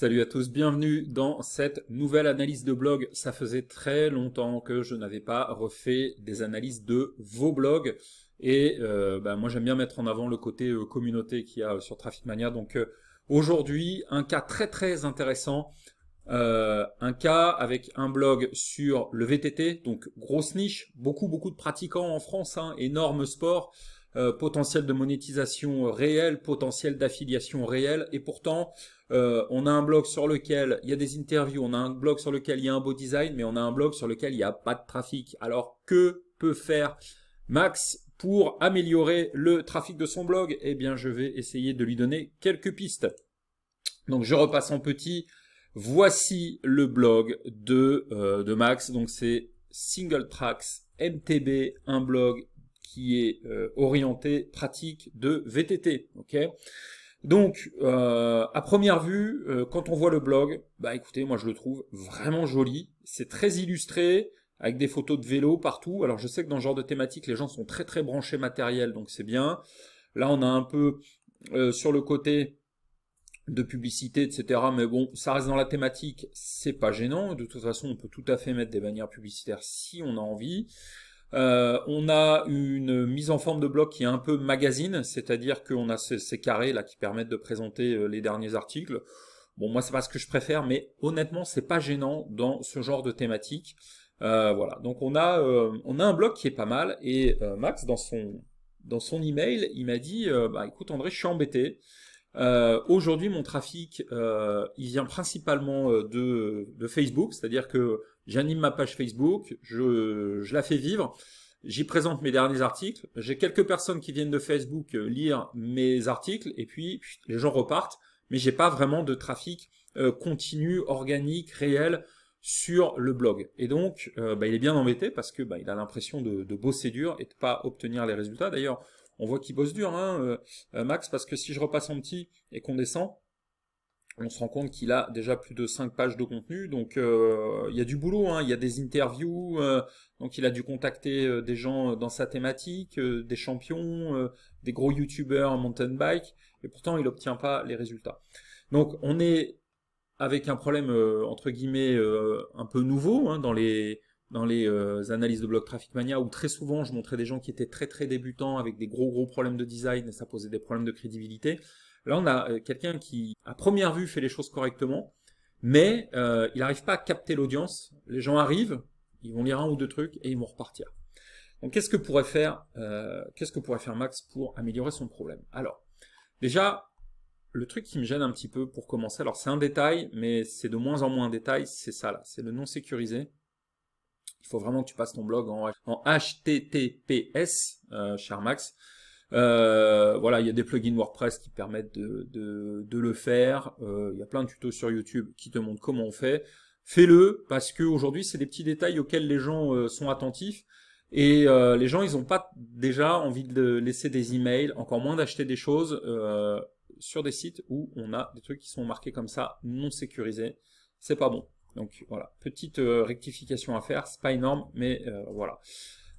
Salut à tous, bienvenue dans cette nouvelle analyse de blog. Ça faisait très longtemps que je n'avais pas refait des analyses de vos blogs. Et euh, bah, moi j'aime bien mettre en avant le côté euh, communauté qu'il y a euh, sur Traffic Mania. Donc aujourd'hui, un cas très très intéressant. un cas avec un blog sur le VTT, donc grosse niche, beaucoup beaucoup de pratiquants en France, hein, énorme sport. Euh, potentiel de monétisation euh, réel, potentiel d'affiliation réel. Et pourtant, euh, on a un blog sur lequel il y a des interviews, on a un blog sur lequel il y a un beau design, mais on a un blog sur lequel il n'y a pas de trafic. Alors que peut faire Max pour améliorer le trafic de son blog Eh bien, je vais essayer de lui donner quelques pistes. Donc, je repasse en petit. Voici le blog de, de Max. Donc, c'est Single Tracks MTB, un blog qui est euh, orienté pratique de VTT. donc, euh, à première vue, euh, quand on voit le blog, bah écoutez, moi je le trouve vraiment joli. C'est très illustré, avec des photos de vélo partout. Alors je sais que dans ce genre de thématique, les gens sont très très branchés matériel, donc c'est bien. Là, on a un peu sur le côté de publicité, etc. Mais bon, ça reste dans la thématique, c'est pas gênant. De toute façon, on peut tout à fait mettre des bannières publicitaires si on a envie. Euh, on a une mise en forme de bloc qui est un peu magazine, c'est-à-dire qu'on a ces, carrés là qui permettent de présenter euh, les derniers articles. Bon, moi c'est pas ce que je préfère, mais honnêtement c'est pas gênant dans ce genre de thématique. Euh, voilà, donc on a on a un bloc qui est pas mal et Max dans son dans son email il m'a dit bah écoute André je suis embêté. Aujourd'hui, mon trafic, il vient principalement de, de Facebook, c'est-à-dire que J'anime ma page Facebook, je, la fais vivre. J'y présente mes derniers articles. J'ai quelques personnes qui viennent de Facebook euh, lire mes articles et puis les gens repartent. Mais j'ai pas vraiment de trafic euh, continu, organique, réel sur le blog. Et donc, euh, bah, il est bien embêté parce que bah, il a l'impression de, bosser dur et de pas obtenir les résultats. D'ailleurs, on voit qu'il bosse dur, hein, Max, parce que si je repasse en petit et qu'on descend, on se rend compte qu'il a déjà plus de 5 pages de contenu, donc euh, il y a du boulot, hein, il y a des interviews, euh, donc il a dû contacter euh, des gens dans sa thématique, des champions, des gros youtubeurs en mountain bike, et pourtant il n'obtient pas les résultats. Donc on est avec un problème entre guillemets un peu nouveau hein, dans les dans les analyses de blog Traffic Mania où très souvent je montrais des gens qui étaient très très débutants avec des gros gros problèmes de design et ça posait des problèmes de crédibilité. Là, on a euh, quelqu'un qui, à première vue, fait les choses correctement, mais euh, il n'arrive pas à capter l'audience. Les gens arrivent, ils vont lire un ou deux trucs et ils vont repartir. Donc, qu'est-ce que pourrait faire, euh, qu'est-ce que pourrait faire Max pour améliorer son problème Alors, déjà, le truc qui me gêne un petit peu pour commencer, alors c'est un détail, mais c'est de moins en moins un détail, c'est ça là, c'est le non sécurisé. Il faut vraiment que tu passes ton blog en, HTTPS, euh, cher Max. Euh, voilà, il y a des plugins WordPress qui permettent de, le faire. Euh, il y a plein de tutos sur YouTube qui te montrent comment on fait. Fais-le parce que aujourd'hui c'est des petits détails auxquels les gens euh, sont attentifs et les gens ils n'ont pas déjà envie de laisser des emails, encore moins d'acheter des choses sur des sites où on a des trucs qui sont marqués comme ça non sécurisés. C'est pas bon. Donc voilà, petite rectification à faire, c'est pas énorme, mais voilà.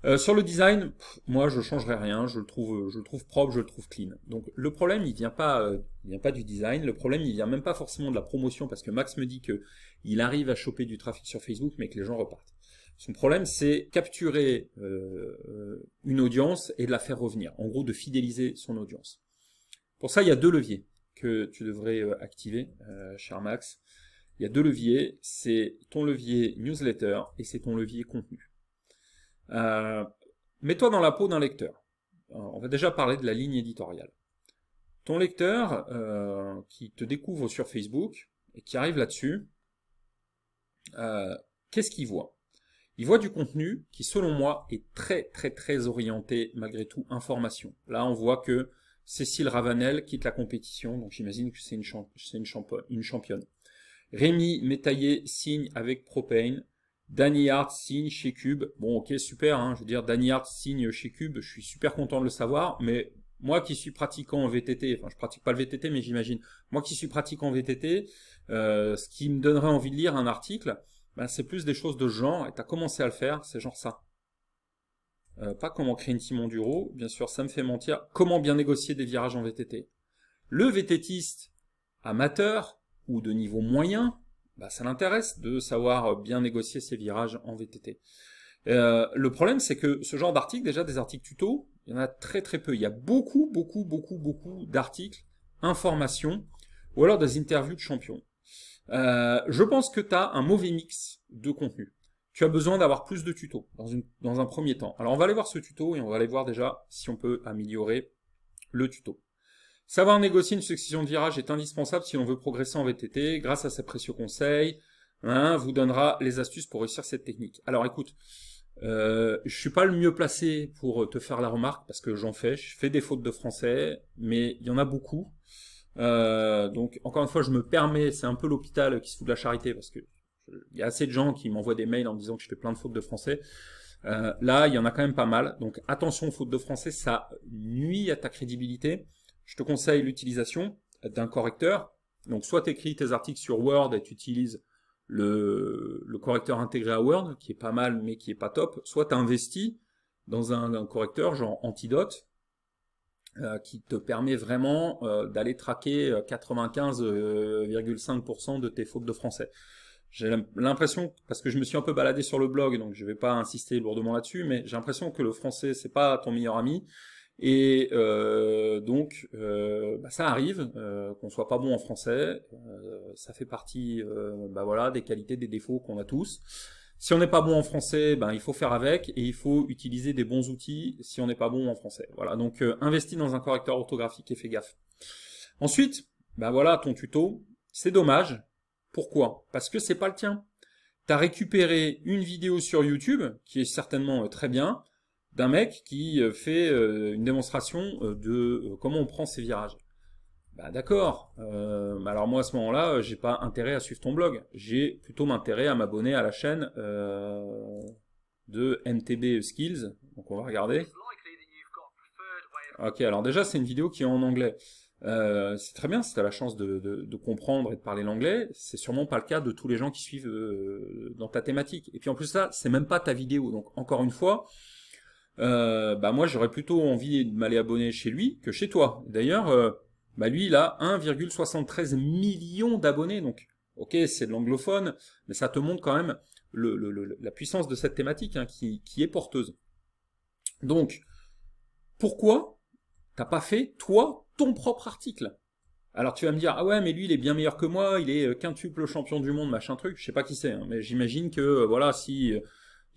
Euh, sur le design, moi je changerai rien, je le trouve, euh, je trouve propre, je le trouve clean. Donc le problème il vient pas, euh, il vient pas du design, le problème il vient même pas forcément de la promotion parce que Max me dit que il arrive à choper du trafic sur Facebook mais que les gens repartent. Son problème c'est capturer une audience et de la faire revenir, en gros de fidéliser son audience. Pour ça il y a deux leviers que tu devrais activer, cher Max. Il y a deux leviers, c'est ton levier newsletter et c'est ton levier contenu. Euh, mets-toi dans la peau d'un lecteur. Euh, on va déjà parler de la ligne éditoriale. Ton lecteur euh, qui te découvre sur Facebook et qui arrive là-dessus, qu'est-ce qu'il voit Il voit du contenu qui, selon moi, est très très très orienté malgré tout information. Là, on voit que Cécile Ravanel quitte la compétition, donc j'imagine que c'est une, une championne. Rémi Métaillé signe avec Propane. Danny Hart signe chez Cube. Bon, ok, super. Hein. je veux dire, Danny Hart signe chez Cube. Je suis super content de le savoir. Mais moi qui suis pratiquant en VTT, enfin, je pratique pas le VTT, mais j'imagine. Moi qui suis pratiquant en VTT, euh, ce qui me donnerait envie de lire un article, ben, c'est plus des choses de genre. Et tu as commencé à le faire. C'est genre ça. Euh, pas comment créer une team enduro. Bien sûr, ça me fait mentir. Comment bien négocier des virages en VTT. Le VTTiste amateur ou de niveau moyen, bah, ça l'intéresse de savoir euh, bien négocier ses virages en VTT. Euh, le problème, c'est que ce genre d'articles, déjà des articles tuto, il y en a très très peu. Il y a beaucoup, beaucoup, beaucoup, beaucoup d'articles, informations, ou alors des interviews de champions. Euh, je pense que tu as un mauvais mix de contenu. Tu as besoin d'avoir plus de tutos dans, une, dans un premier temps. Alors on va aller voir ce tuto et on va aller voir déjà si on peut améliorer le tuto. Savoir négocier une succession de virages est indispensable si on veut progresser en VTT. Grâce à ces précieux conseils, hein, vous donnera les astuces pour réussir cette technique. Alors écoute, euh, je suis pas le mieux placé pour te faire la remarque parce que j'en fais, je fais des fautes de français, mais il y en a beaucoup. Euh, donc encore une fois, je me permets, c'est un peu l'hôpital qui se fout de la charité parce que il y a assez de gens qui m'envoient des mails en me disant que je fais plein de fautes de français. Euh, là, il y en a quand même pas mal. Donc attention aux fautes de français, ça nuit à ta crédibilité je te conseille l'utilisation d'un correcteur. Donc, soit tu écris tes articles sur Word et tu utilises le, correcteur intégré à Word, qui est pas mal, mais qui est pas top. Soit tu investis dans un, correcteur genre Antidote, euh, qui te permet vraiment euh, d'aller traquer 95,5% euh, de tes fautes de français. J'ai l'impression, parce que je me suis un peu baladé sur le blog, donc je vais pas insister lourdement là-dessus, mais j'ai l'impression que le français, c'est pas ton meilleur ami. Et euh, donc, euh, bah, ça arrive qu'on euh, qu'on soit pas bon en français. ça fait partie, bah, voilà, des qualités, des défauts qu'on a tous. Si on n'est pas bon en français, ben il faut faire avec et il faut utiliser des bons outils. Si on n'est pas bon en français, voilà. Donc, investis dans un correcteur orthographique et fais gaffe. Ensuite, ben voilà ton tuto. C'est dommage. Pourquoi Parce que c'est pas le tien. T'as récupéré une vidéo sur YouTube qui est certainement très bien d'un mec qui euh, fait euh, une démonstration euh, de comment on prend ses virages. Bah d'accord, alors moi à ce moment-là, j'ai pas intérêt à suivre ton blog, j'ai plutôt m'intérêt à m'abonner à la chaîne de MTB Skills, donc on va regarder. Ok, alors déjà c'est une vidéo qui est en anglais. c'est très bien si tu as la chance de, de, comprendre et de parler l'anglais, c'est sûrement pas le cas de tous les gens qui suivent dans ta thématique. Et puis en plus ça, c'est même pas ta vidéo, donc encore une fois, euh, bah moi j'aurais plutôt envie de m'aller abonner chez lui que chez toi. D'ailleurs, euh, bah lui il a 1,73 million d'abonnés, donc ok c'est de l'anglophone, mais ça te montre quand même le, le, la puissance de cette thématique hein, qui, qui, est porteuse. Donc, pourquoi t'as pas fait toi ton propre article alors tu vas me dire, ah ouais, mais lui il est bien meilleur que moi, il est euh, quintuple champion du monde, machin truc, je sais pas qui c'est, hein, mais j'imagine que euh, voilà, si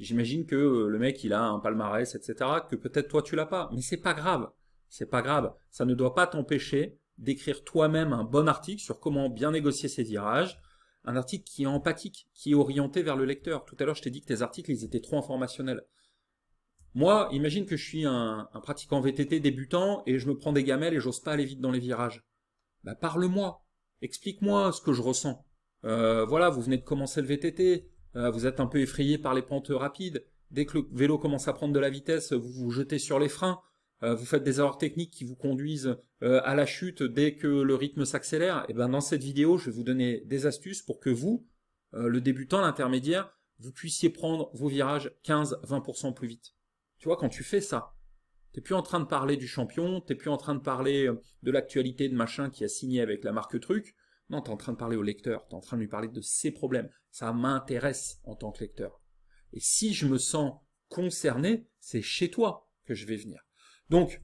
J'imagine que euh, le mec, il a un palmarès, etc., que peut-être toi, tu l'as pas. Mais c'est pas grave. C'est pas grave. Ça ne doit pas t'empêcher d'écrire toi-même un bon article sur comment bien négocier ses virages. Un article qui est empathique, qui est orienté vers le lecteur. Tout à l'heure, je t'ai dit que tes articles, ils étaient trop informationnels. Moi, imagine que je suis un, pratiquant VTT débutant et je me prends des gamelles et j'ose pas aller vite dans les virages. Bah, parle-moi. Explique-moi ce que je ressens. Euh, voilà, vous venez de commencer le VTT. Euh, vous êtes un peu effrayé par les pentes rapides, dès que le vélo commence à prendre de la vitesse, vous vous jetez sur les freins, euh, vous faites des erreurs techniques qui vous conduisent euh, à la chute dès que le rythme s'accélère, et eh bien, dans cette vidéo, je vais vous donner des astuces pour que vous, le débutant, l'intermédiaire, vous puissiez prendre vos virages 15-20% plus vite. Tu vois, quand tu fais ça, t'es plus en train de parler du champion, t'es plus en train de parler de l'actualité de machin qui a signé avec la marque truc, non, tu es en train de parler au lecteur, tu es en train de lui parler de ses problèmes. Ça m'intéresse en tant que lecteur. Et si je me sens concerné, c'est chez toi que je vais venir. Donc,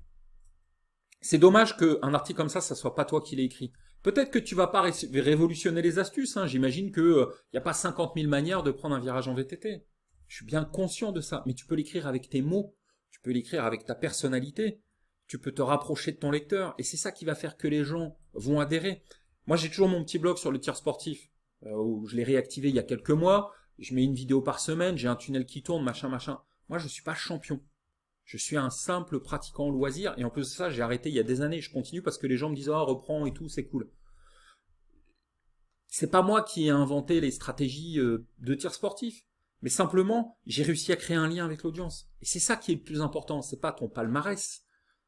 c'est dommage qu'un article comme ça, ça soit pas toi qui l'ai écrit. Peut-être que tu vas pas révolutionner les astuces. Hein. J'imagine qu'il n'y euh, a pas 50 000 manières de prendre un virage en VTT. Je suis bien conscient de ça. Mais tu peux l'écrire avec tes mots. Tu peux l'écrire avec ta personnalité. Tu peux te rapprocher de ton lecteur. Et c'est ça qui va faire que les gens vont adhérer. Moi, j'ai toujours mon petit blog sur le tir sportif, euh, où je l'ai réactivé il y a quelques mois. Je mets une vidéo par semaine, j'ai un tunnel qui tourne, machin, machin. Moi, je ne suis pas champion. Je suis un simple pratiquant loisir. Et en plus de ça, j'ai arrêté il y a des années. Je continue parce que les gens me disent, ah, reprends et tout, c'est cool. C'est pas moi qui ai inventé les stratégies euh, de tir sportif. Mais simplement, j'ai réussi à créer un lien avec l'audience. Et c'est ça qui est le plus important. C'est pas ton palmarès.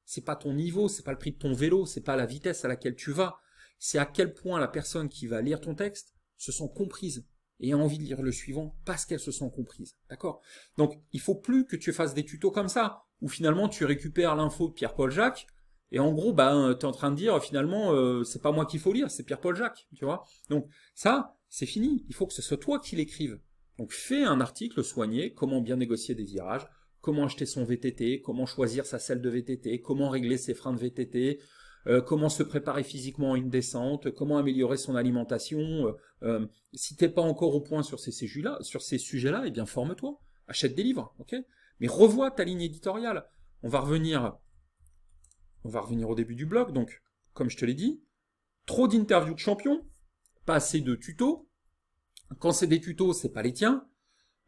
C'est pas ton niveau. C'est pas le prix de ton vélo. C'est pas la vitesse à laquelle tu vas c'est à quel point la personne qui va lire ton texte se sent comprise et a envie de lire le suivant parce qu'elle se sent comprise. D'accord Donc, il faut plus que tu fasses des tutos comme ça, où finalement tu récupères l'info de Pierre-Paul Jacques, et en gros, ben, bah, euh, tu es en train de dire euh, finalement, euh, c'est pas moi qu'il faut lire, c'est Pierre-Paul Jacques, tu vois Donc, ça, c'est fini. Il faut que ce soit toi qui l'écrive. Donc, fais un article soigné, comment bien négocier des virages, comment acheter son VTT, comment choisir sa selle de VTT, comment régler ses freins de VTT, euh, comment se préparer physiquement à une descente, comment améliorer son alimentation. Euh, euh, si t'es pas encore au point sur ces, sujets-là, sur ces sujets-là, eh bien forme-toi, achète des livres, ok Mais revois ta ligne éditoriale. On va revenir, on va revenir au début du blog. Donc, comme je te l'ai dit, trop d'interviews de champions, pas assez de tutos. Quand c'est des tutos, c'est pas les tiens.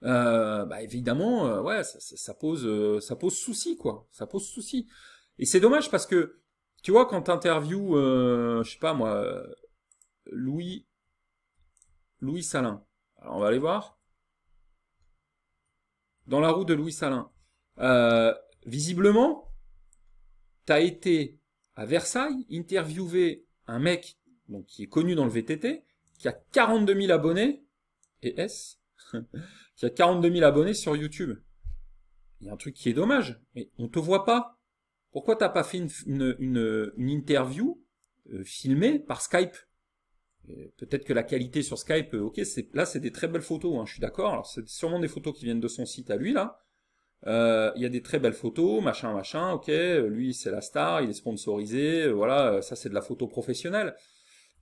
bah évidemment, ouais, ça, pose, ça pose souci, quoi. Ça pose souci. Et c'est dommage parce que tu vois, quand t'interviews, euh, je sais pas moi, euh, Louis, Louis Salin. Alors, on va aller voir. Dans la roue de Louis Salin. Euh, visiblement, t'as été à Versailles interviewer un mec donc, qui est connu dans le VTT, qui a 42 000 abonnés, et S, qui a 42 000 abonnés sur YouTube. Il y a un truc qui est dommage, mais on te voit pas. Pourquoi t'as pas fait une, une, interview euh, filmée par Skype euh, Peut-être que la qualité sur Skype, euh, ok, c'est là c'est des très belles photos, hein, je suis d'accord. Alors c'est sûrement des photos qui viennent de son site à lui là. Il y a des très belles photos, machin, machin, ok. Lui c'est la star, il est sponsorisé, voilà, ça c'est de la photo professionnelle.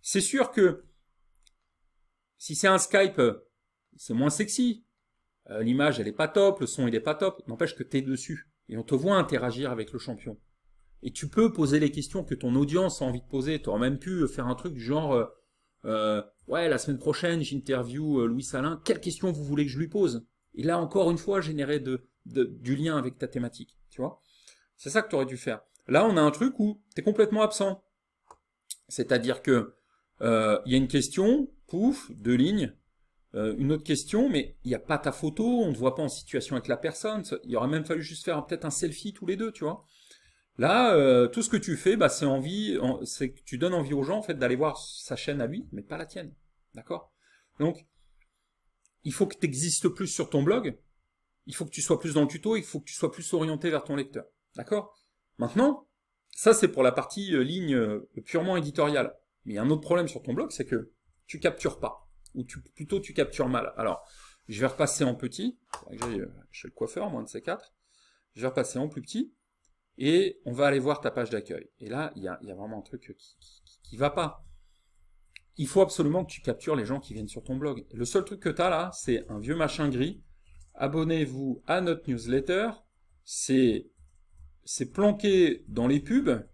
C'est sûr que si c'est un Skype, c'est moins sexy. L'image elle est pas top, le son il est pas top. N'empêche que t'es dessus et on te voit interagir avec le champion. Et tu peux poser les questions que ton audience a envie de poser. Tu aurais même pu euh, faire un truc du genre, euh, euh, ouais, la semaine prochaine, j'interview Louis Salin, quelles questions vous voulez que je lui pose Et là, encore une fois, générer de, du lien avec ta thématique, tu vois. C'est ça que tu aurais dû faire. Là, on a un truc où tu es complètement absent. C'est-à-dire que il y a une question, pouf, deux lignes, euh, une autre question, mais il n'y a pas ta photo, on ne te voit pas en situation avec la personne. Il aurait même fallu juste faire peut-être un selfie tous les deux, tu vois. Là, euh, tout ce que tu fais, bah, c'est envie, c'est que tu donnes envie aux gens en fait d'aller voir sa chaîne à lui, mais pas la tienne, d'accord Donc, il faut que tu existes plus sur ton blog, il faut que tu sois plus dans le tuto, il faut que tu sois plus orienté vers ton lecteur, d'accord Maintenant, ça c'est pour la partie euh, ligne purement éditoriale. Mais il y a un autre problème sur ton blog, c'est que tu captures pas ou tu, plutôt tu captures mal. Alors, je vais repasser en petit, Je euh, chez le coiffeur, moins de ces quatre, je vais repasser en plus petit, et on va aller voir ta page d'accueil. Et là, il y a, vraiment un truc qui, qui, va pas. Il faut absolument que tu captures les gens qui viennent sur ton blog. Le seul truc que tu as là, c'est un vieux machin gris. Abonnez-vous à notre newsletter. C'est planqué dans les pubs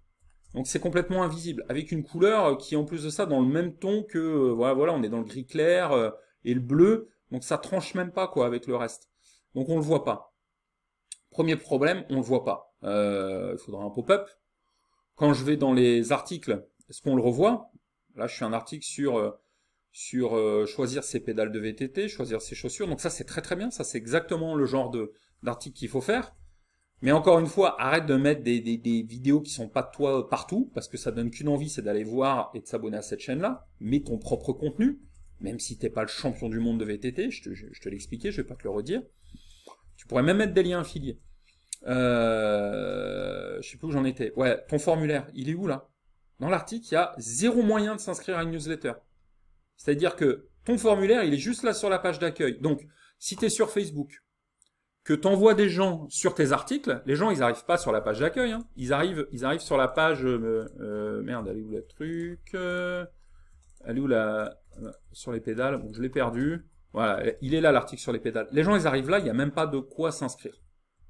donc c'est complètement invisible, avec une couleur euh, qui est en plus de ça dans le même ton que euh, voilà, voilà, on est dans le gris clair euh, et le bleu, donc ça tranche même pas quoi avec le reste. Donc on le voit pas. Premier problème, on le voit pas. il faudra un pop-up. Quand je vais dans les articles, est-ce qu'on le revoit Là, je suis un article sur sur choisir ses pédales de VTT, choisir ses chaussures. Donc ça, c'est très très bien. Ça, c'est exactement le genre d'article qu'il faut faire. Mais encore une fois, arrête de mettre des, vidéos qui sont pas de toi euh, partout, parce que ça donne qu'une envie, c'est d'aller voir et de s'abonner à cette chaîne-là. Mets ton propre contenu, même si t'es pas le champion du monde de VTT, je te, je, je te l'expliquais, je vais pas te le redire. Tu pourrais même mettre des liens affiliés. Euh, je sais plus où j'en étais. Ouais, ton formulaire, il est où là Dans l'article, il y a zéro moyen de s'inscrire à une newsletter. C'est-à-dire que ton formulaire, il est juste là sur la page d'accueil. Donc, si tu es sur Facebook, que t'envoies des gens sur tes articles, les gens ils arrivent pas sur la page d'accueil, hein. ils arrivent ils arrivent sur la page euh, euh merde, allez où le truc, allez où la euh, euh, sur les pédales, bon je l'ai perdu, voilà il est là l'article sur les pédales. Les gens ils arrivent là, il y a même pas de quoi s'inscrire.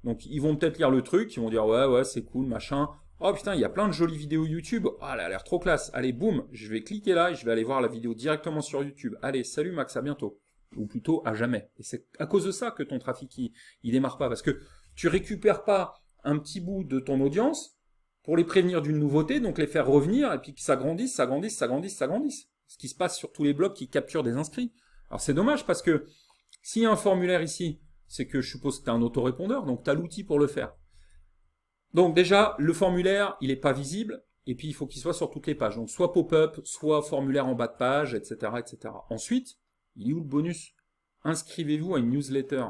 Donc ils vont peut-être lire le truc, ils vont dire ouais ouais c'est cool machin, oh putain il y a plein de jolies vidéos YouTube, ah oh, elle a l'air trop classe, allez boum, je vais cliquer là, et je vais aller voir la vidéo directement sur YouTube, allez salut Max à bientôt ou plutôt à jamais. Et c'est à cause de ça que ton trafic il, démarre pas, parce que tu récupères pas un petit bout de ton audience pour les prévenir d'une nouveauté, donc les faire revenir et puis qu'ils s'agrandissent, s'agrandissent, s'agrandissent, s'agrandissent. Ce qui se passe sur tous les blogs qui capturent des inscrits. Alors c'est dommage parce que s'il y a un formulaire ici, c'est que je suppose que tu as un autorépondeur, donc tu as l'outil pour le faire. Donc déjà, le formulaire, il n'est pas visible, et puis il faut qu'il soit sur toutes les pages. Donc soit pop-up, soit formulaire en bas de page, etc. etc. Ensuite, il est où le bonus Inscrivez-vous à une newsletter.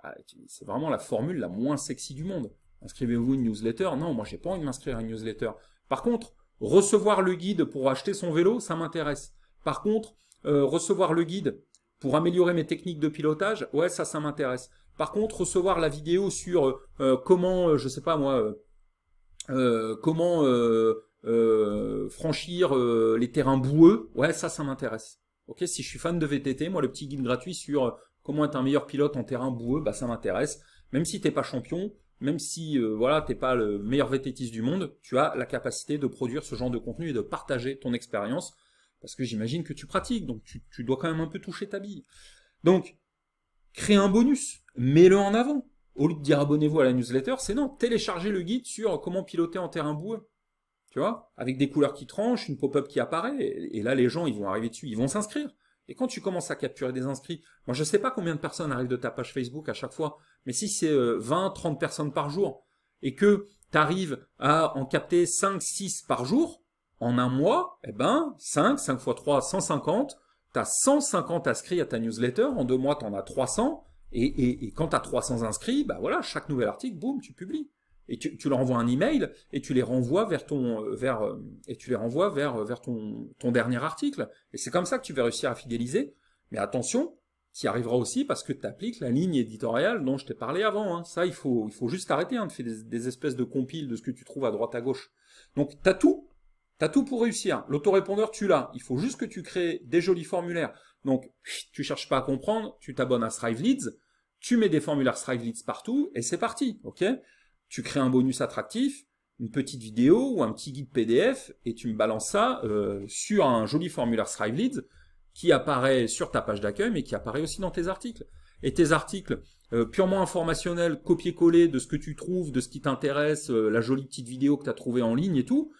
Ah, c'est vraiment la formule la moins sexy du monde. Inscrivez-vous à une newsletter. Non, moi j'ai pas envie de m'inscrire à une newsletter. Par contre, recevoir le guide pour acheter son vélo, ça m'intéresse. Par contre, euh, recevoir le guide pour améliorer mes techniques de pilotage, ouais, ça, ça m'intéresse. Par contre, recevoir la vidéo sur euh, euh, comment, je sais pas moi, comment franchir les terrains boueux, ouais, ça, ça m'intéresse. Ok, si je suis fan de VTT, moi le petit guide gratuit sur euh, comment être un meilleur pilote en terrain boueux, bah ça m'intéresse. Même si t'es pas champion, même si euh, voilà t'es pas le meilleur VTTiste du monde, tu as la capacité de produire ce genre de contenu et de partager ton expérience parce que j'imagine que tu pratiques, donc tu, tu, dois quand même un peu toucher ta bille. Donc crée un bonus, mets-le en avant. Au lieu de dire abonnez-vous à la newsletter, c'est non, téléchargez le guide sur comment piloter en terrain boueux tu vois, avec des couleurs qui tranchent, une pop-up qui apparaît, et, là les gens ils vont arriver dessus, ils vont s'inscrire. Et quand tu commences à capturer des inscrits, moi je sais pas combien de personnes arrivent de ta page Facebook à chaque fois, mais si c'est 20, euh, 30 personnes par jour, et que tu arrives à en capter 5, 6 par jour, en un mois, eh ben 5, 5 fois 3, 150, tu as 150 inscrits à ta newsletter, en deux mois tu en as 300, et, quand tu as 300 inscrits, bah voilà, chaque nouvel article, boum, tu publies et tu, leur envoies un email et tu les renvoies vers ton euh, vers euh, et tu les renvoies vers euh, vers ton ton dernier article et c'est comme ça que tu vas réussir à fidéliser mais attention qui arrivera aussi parce que tu appliques la ligne éditoriale dont je t'ai parlé avant hein. ça il faut il faut juste arrêter hein, de faire des, espèces de compiles de ce que tu trouves à droite à gauche donc t'as tout t'as tout pour réussir l'autorépondeur tu l'as il faut juste que tu crées des jolis formulaires donc tu cherches pas à comprendre tu t'abonnes à Strive Leads tu mets des formulaires Strive Leads partout et c'est parti ok tu crées un bonus attractif, une petite vidéo ou un petit guide PDF, et tu me balances ça euh, sur un joli formulaire Strive qui apparaît sur ta page d'accueil, mais qui apparaît aussi dans tes articles. Et tes articles euh, purement informationnels, copier-coller de ce que tu trouves, de ce qui t'intéresse, euh, la jolie petite vidéo que tu as trouvée en ligne et tout,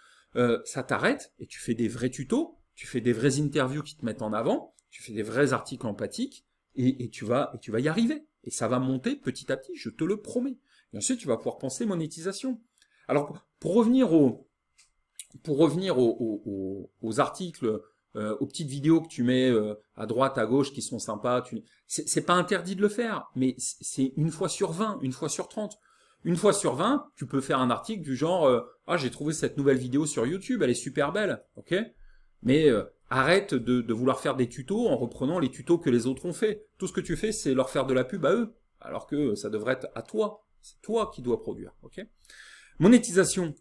ça t'arrête et tu fais des vrais tutos, tu fais des vraies interviews qui te mettent en avant, tu fais des vrais articles empathiques, et, et, tu vas et tu vas y arriver. Et ça va monter petit à petit, je te le promets. Et ensuite, tu vas pouvoir penser monétisation. Alors, pour revenir au, pour revenir aux articles, euh, aux petites vidéos que tu mets euh, à droite, à gauche, qui sont sympas, tu... c'est pas interdit de le faire, mais c'est une fois sur 20, une fois sur 30. Une fois sur 20, tu peux faire un article du genre euh, Ah, j'ai trouvé cette nouvelle vidéo sur YouTube, elle est super belle. ok Mais arrête de, de, vouloir faire des tutos en reprenant les tutos que les autres ont fait. Tout ce que tu fais, c'est leur faire de la pub à eux, alors que ça devrait être à toi. C'est toi qui dois produire. ok Monétisation.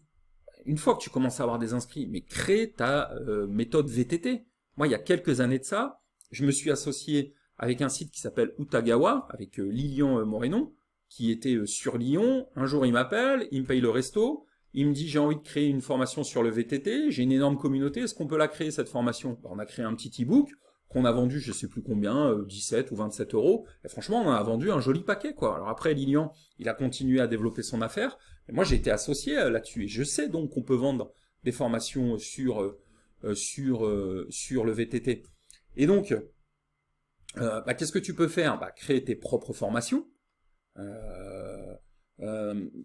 Une fois que tu commences à avoir des inscrits, mais crée ta euh, méthode VTT. Moi, il y a quelques années de ça, je me suis associé avec un site qui s'appelle Utagawa, avec euh, Lilian euh, Moreno, qui était sur Lyon. Un jour, il m'appelle, il me paye le resto, il me dit j'ai envie de créer une formation sur le VTT, j'ai une énorme communauté, est-ce qu'on peut la créer cette formation bah, On a créé un petit e-book, qu'on a vendu, je sais plus combien, 17 euh, ou 27 euros. Et franchement, on a vendu un joli paquet, quoi. Alors après, Lilian, il a continué à développer son affaire. et moi, j'ai été associé euh, là-dessus. Et je sais donc qu'on peut vendre des formations sur, euh, sur, sur le VTT. Et donc, bah, qu'est-ce que tu peux faire bah, Créer tes propres formations.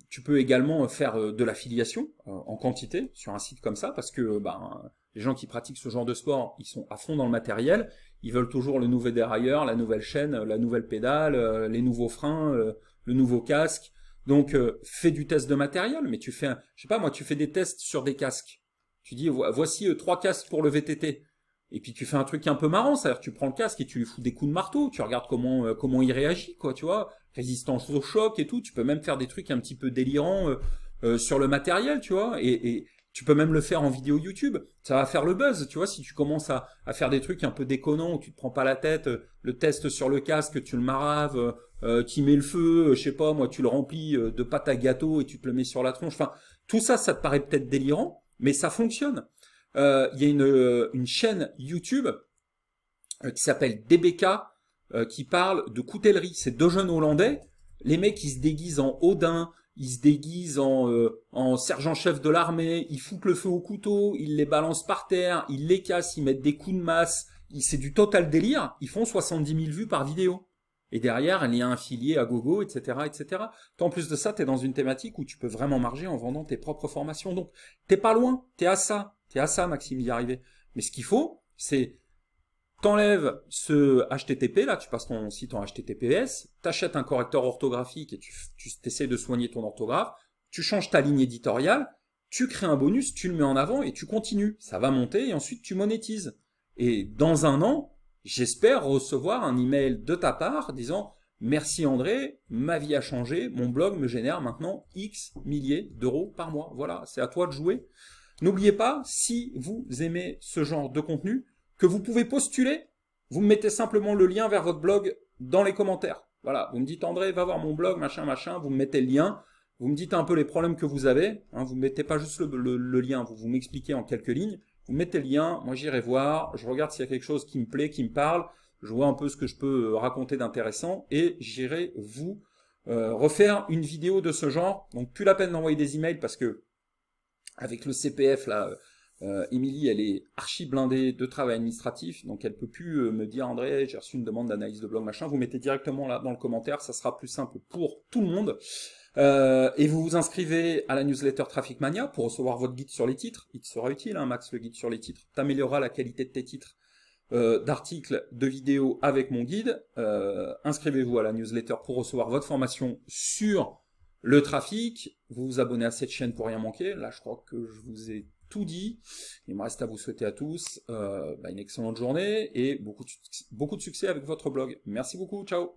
tu peux également faire de l'affiliation en quantité sur un site comme ça, parce que ben les gens qui pratiquent ce genre de sport, ils sont à fond dans le matériel. Ils veulent toujours le nouveau dérailleur, la nouvelle chaîne, euh, la nouvelle pédale, euh, les nouveaux freins, euh, le nouveau casque. Donc fais du test de matériel, mais tu fais, un, je sais pas moi, tu fais des tests sur des casques. Tu dis voici trois casques pour le VTT. Et puis tu fais un truc un peu marrant, c'est-à-dire tu prends le casque et tu lui fous des coups de marteau, tu regardes comment comment il réagit quoi, tu vois, résistance au choc et tout. Tu peux même faire des trucs un petit peu délirants sur le matériel, tu vois. et, tu peux même le faire en vidéo YouTube. Ça va faire le buzz, tu vois, si tu commences à, faire des trucs un peu déconnants où tu te prends pas la tête, euh, le test sur le casque, tu le maraves, euh, tu euh, mets le feu, euh, je sais pas, moi, tu le remplis de pâte à gâteau et tu te le mets sur la tronche. Enfin, tout ça, ça te paraît peut-être délirant, mais ça fonctionne. Il y a une, chaîne YouTube qui s'appelle DBK qui parle de coutellerie. C'est deux jeunes Hollandais, les mecs qui se déguisent en Odin, il se déguisent en, euh, en sergent-chef de l'armée, Ils foutent le feu au couteau, Ils les balance par terre, Ils les cassent. ils mettent des coups de masse, c'est du total délire, ils font 70 000 vues par vidéo. Et derrière, il y a un filier à gogo, etc., etc. En plus de ça, t'es dans une thématique où tu peux vraiment marger en vendant tes propres formations. Donc, t'es pas loin, t'es à ça, t'es à ça, Maxime, d'y arriver. Mais ce qu'il faut, c'est T'enlèves ce HTTP, là, tu passes ton site en HTTPS, t'achètes un correcteur orthographique et tu, tu essaies de soigner ton orthographe, tu changes ta ligne éditoriale, tu crées un bonus, tu le mets en avant et tu continues. Ça va monter et ensuite tu monétises. Et dans un an, j'espère recevoir un email de ta part disant Merci André, ma vie a changé, mon blog me génère maintenant X milliers d'euros par mois. Voilà, c'est à toi de jouer. N'oubliez pas, si vous aimez ce genre de contenu, que vous pouvez postuler. Vous me mettez simplement le lien vers votre blog dans les commentaires. Voilà, vous me dites André, va voir mon blog, machin, machin, vous me mettez le lien, vous me dites un peu les problèmes que vous avez, hein, vous ne mettez pas juste le, lien, vous, vous m'expliquez en quelques lignes, vous mettez le lien, moi j'irai voir, je regarde s'il y a quelque chose qui me plaît, qui me parle, je vois un peu ce que je peux euh, raconter d'intéressant et j'irai vous euh, refaire une vidéo de ce genre. Donc plus la peine d'envoyer des emails parce que avec le CPF là, euh, euh, elle est archi blindée de travail administratif, donc elle peut plus euh, me dire André, j'ai reçu une demande d'analyse de blog machin. Vous mettez directement là dans le commentaire, ça sera plus simple pour tout le monde. Euh, et vous vous inscrivez à la newsletter Traffic Mania pour recevoir votre guide sur les titres. Il te sera utile, hein, Max, le guide sur les titres. T'amélioreras la qualité de tes titres euh, d'articles, de vidéos avec mon guide. Inscrivez-vous à la newsletter pour recevoir votre formation sur le trafic. Vous vous abonnez à cette chaîne pour rien manquer. Là, je crois que je vous ai tout dit. Il me reste à vous souhaiter à tous euh, bah, une excellente journée et beaucoup de, beaucoup de succès avec votre blog. Merci beaucoup, ciao